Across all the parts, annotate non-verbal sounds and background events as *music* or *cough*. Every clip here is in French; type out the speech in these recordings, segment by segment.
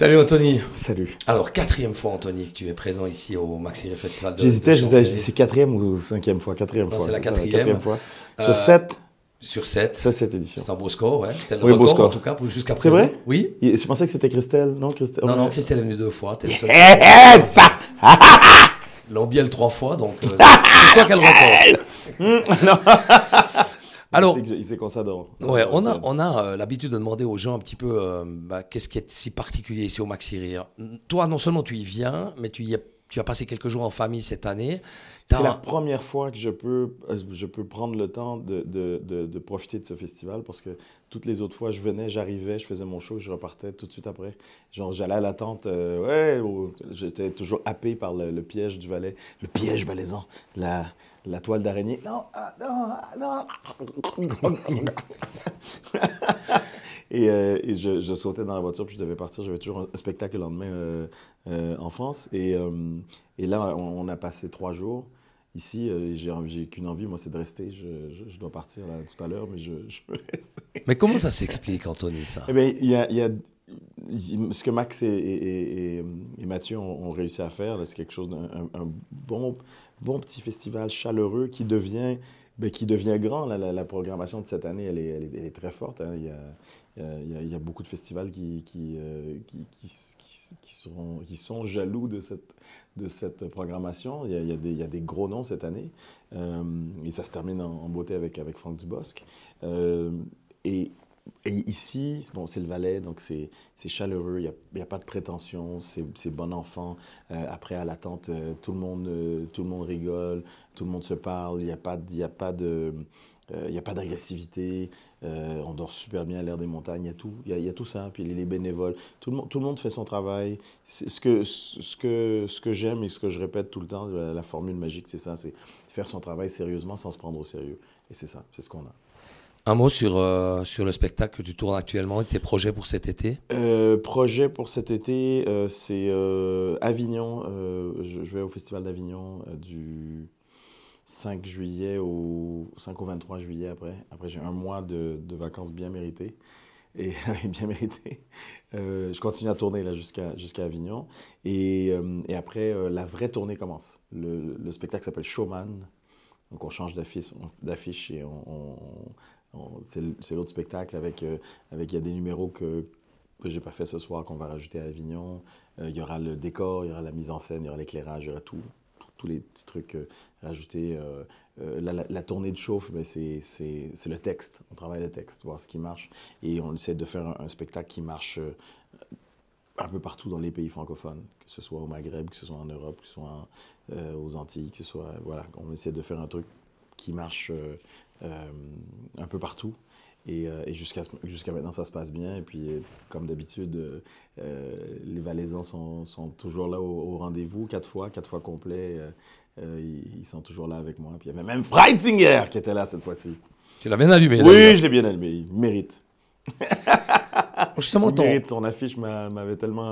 Salut Anthony. Salut. Alors, quatrième fois, Anthony, que tu es présent ici au Maxi Festival de J'hésitais, je disais, c'est quatrième ou cinquième fois Quatrième non, fois. c'est la quatrième. fois. Euh, sur sept Sur sept. Ça, cette édition. C'est un beau score, ouais. C'était le oui, record, score. en tout cas, jusqu'à présent. C'est vrai Oui. Je pensais que c'était Christelle, non Christelle Non, non, Christelle est venue deux fois. T'es le seul. trois fois, donc euh, c'est toi qu'elle record. *laughs* non alors, il s'adore. Ouais, on a, on a euh, l'habitude de demander aux gens un petit peu euh, bah, qu'est-ce qui est si particulier ici au Maxi Rire. Toi, non seulement tu y viens, mais tu y tu as passé quelques jours en famille cette année. C'est la première fois que je peux, euh, je peux prendre le temps de, de, profiter de ce festival parce que toutes les autres fois, je venais, j'arrivais, je faisais mon show, je repartais tout de suite après. Genre, j'allais à la tente, euh, ouais, j'étais toujours happé par le, piège du valet, le piège valaisan, la, toile d'araignée. Non, ah, non, ah, non. *laughs* Et, euh, je, sautais dans la voiture, puis je devais partir. J'avais toujours un, spectacle le lendemain en France. Et, et là, on, a passé trois jours ici, euh, j'ai qu'une envie, moi, c'est de rester. Je, dois partir là, tout à l'heure, mais je, je, Mais comment ça s'explique, Anthony, ça Eh bien, il y a, ce que Max et, Mathieu ont, ont, réussi à faire, c'est quelque chose d'un bon, bon petit festival chaleureux qui devient ben, qui devient grand. La, programmation de cette année, elle est, elle est, très forte. Hein. Il, y a, il, beaucoup de festivals qui, euh, qui, sont jaloux de cette, de cette programmation. Il y, a, des, gros noms cette année. Euh, et ça se termine en, beauté avec, avec Franck Dubosc. Euh, et et ici, bon, c'est le valet, donc c'est chaleureux, il n'y a, pas de prétention, c'est bon enfant. Euh, après, à l'attente, euh, tout, le monde, euh, tout le monde rigole, tout le monde se parle, il n'y a, pas, a pas de... Il a pas d'agressivité, on dort super bien à l'air des montagnes, il y, a tout, y, tout ça. Puis les bénévoles, tout le, monde, tout le monde fait son travail. Ce que, ce que, ce que j'aime et ce que je répète tout le temps, la formule magique, c'est ça, c'est faire son travail sérieusement sans se prendre au sérieux. Et c'est ça, c'est ce qu'on a. Un mot sur, euh, sur le spectacle que tu tournes actuellement et tes projets pour cet été euh, Projet pour cet été, euh, c'est Avignon. Je, vais au Festival d'Avignon du 5 juillet au 5 au 23 juillet après. Après, j'ai un mois de, de, vacances bien méritées. Et *laughs* bien méritées. je continue à tourner là jusqu'à jusqu'à Avignon. Et, et après, la vraie tournée commence. Le, spectacle s'appelle Showman. Donc on change d'affiche et on, c'est l'autre spectacle avec, euh, avec, il y a des numéros que, je j'ai pas fait ce soir, qu'on va rajouter à Avignon. Euh, il y aura le décor, il y aura la mise en scène, il y aura l'éclairage, il y aura tout, tous les petits trucs euh, rajoutés. La, la, tournée de chauffe, ben, c'est le texte. On travaille le texte, voir ce qui marche. Et on essaie de faire un, spectacle qui marche un peu partout dans les pays francophones, que ce soit au Maghreb, que ce soit en Europe, que ce soit aux Antilles, que ce soit... Voilà, on essaie de faire un truc marche euh, euh, un peu partout. Et, euh, et jusqu'à maintenant, ça se passe bien. Et puis, comme d'habitude, les Valaisans sont, sont, toujours là au, rendez-vous, quatre fois, quatre fois complet. Ils, sont toujours là avec moi. Puis il y avait même Freitinger qui était là cette fois-ci. Tu l'as bien allumé. Oui, je l'ai bien allumé. Il mérite. *laughs* Justement, ton... son affiche m'avait tellement...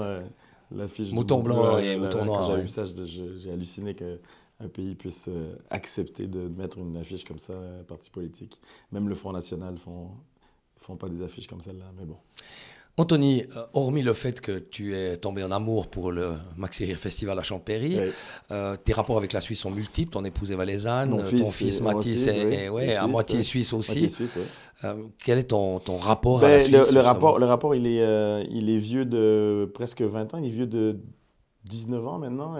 l'affiche... Mouton blanc et mouton noir. J'ai ça, j'ai halluciné que un pays puisse euh, accepter de mettre une affiche comme ça, un euh, parti politique. Même le Front National font, font pas des affiches comme celle-là, mais bon. Anthony, euh, hormis le fait que tu es tombé en amour pour le Maxi Festival à Champéry, tes rapports avec la Suisse sont multiples. Ton épouse est valaisanne, ton fils, Mathis est, à moitié suisse aussi. quel est ton, rapport à ben, la Suisse le, rapport, le rapport, il est, il est vieux de presque 20 ans. Il est vieux de 19 ans maintenant,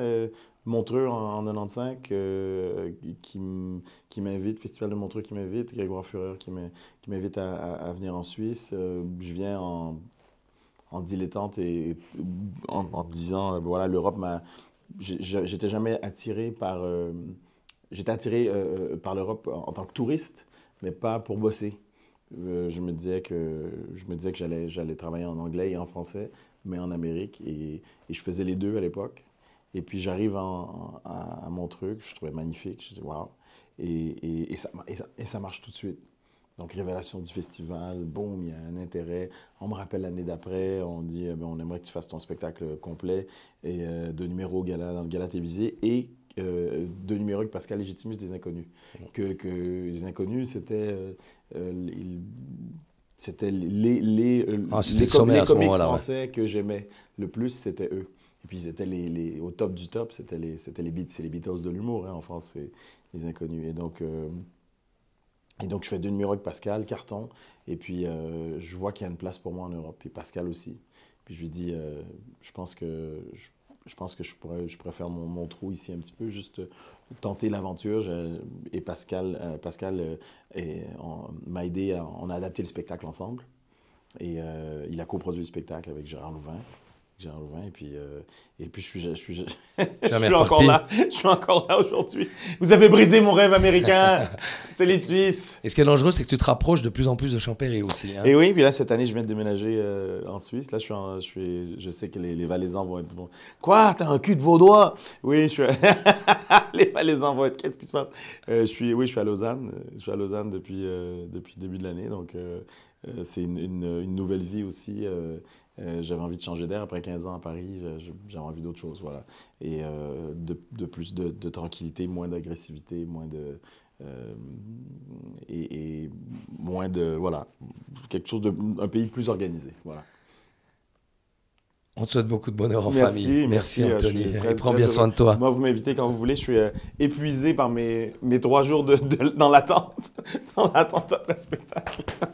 Montreux en, 95, euh, qui, m'invite, Festival de Montreux qui m'invite, Grégoire Fureur qui m'invite à, venir en Suisse. Euh, je viens en, dilettante et, en, disant, euh, voilà, l'Europe m'a... J'étais jamais attiré par... J'étais attiré par l'Europe en tant que touriste, mais pas pour bosser. Euh, je me disais que je me disais que j'allais j'allais travailler en anglais et en français, mais en Amérique et, et je faisais les deux à l'époque. Et puis j'arrive à, mon truc, je trouvais magnifique, je dis waouh et, et, et, ça, et ça marche tout de suite. Donc, révélation du festival, boum, il y a un intérêt. On me rappelle l'année d'après, on dit euh, ben, on aimerait que tu fasses ton spectacle complet et euh, de numéro gala, dans le gala télévisé et euh, de avec Pascal Légitimus des Inconnus. Que, les Inconnus, c'était euh, euh, c'était les, les, ah, les, les français que j'aimais le plus, c'était eux. Et puis ils étaient les, les au top du top, c'était les, c'était les, Beatles, de l'humour hein, en France, les inconnus. Et donc, et donc je fais deux numéros Pascal, carton, et puis je vois qu'il y a une place pour moi en Europe, et Pascal aussi. Puis je lui dis, je pense que je pense que je pourrais, je faire mon, trou ici un petit peu, juste euh, tenter l'aventure. Et Pascal, euh, Pascal euh, m'a aidé, on a adapté le spectacle ensemble. Et il a coproduit le spectacle avec Gérard Louvain. Jean Louvain. Et puis, euh, et puis je suis, je suis, je, *laughs* suis encore là. Je suis encore là aujourd'hui. Vous avez brisé mon rêve américain. *laughs* c'est les Suisses. Et ce qui est dangereux, c'est que tu te rapproches de plus en plus de Champéry aussi. Hein. Et oui, puis là, cette année, je viens de déménager euh, en Suisse. Là, je, suis je, suis, je sais que les, Valaisans vont être. Quoi T'as un cul de Vaudois Oui, je suis. *laughs* les Valaisans vont être. Qu'est-ce qui se passe euh, je suis, Oui, je suis à Lausanne. Je suis à Lausanne depuis, depuis le début de l'année. Donc, c'est une, une, une, nouvelle vie aussi. Euh, j'avais envie de changer d'air après 15 ans à Paris, j'avais envie d'autre chose, voilà. Et euh, de, plus de, tranquillité, moins d'agressivité, moins de... Euh, et, moins de... Voilà, quelque chose de... un pays plus organisé, voilà. On te souhaite beaucoup de bonheur en famille. Merci, Anthony. et prends bien soin de toi. Moi, vous m'invitez quand vous voulez. Je suis épuisé par mes, mes trois jours dans l'attente, *laughs* dans l'attente après spectacle.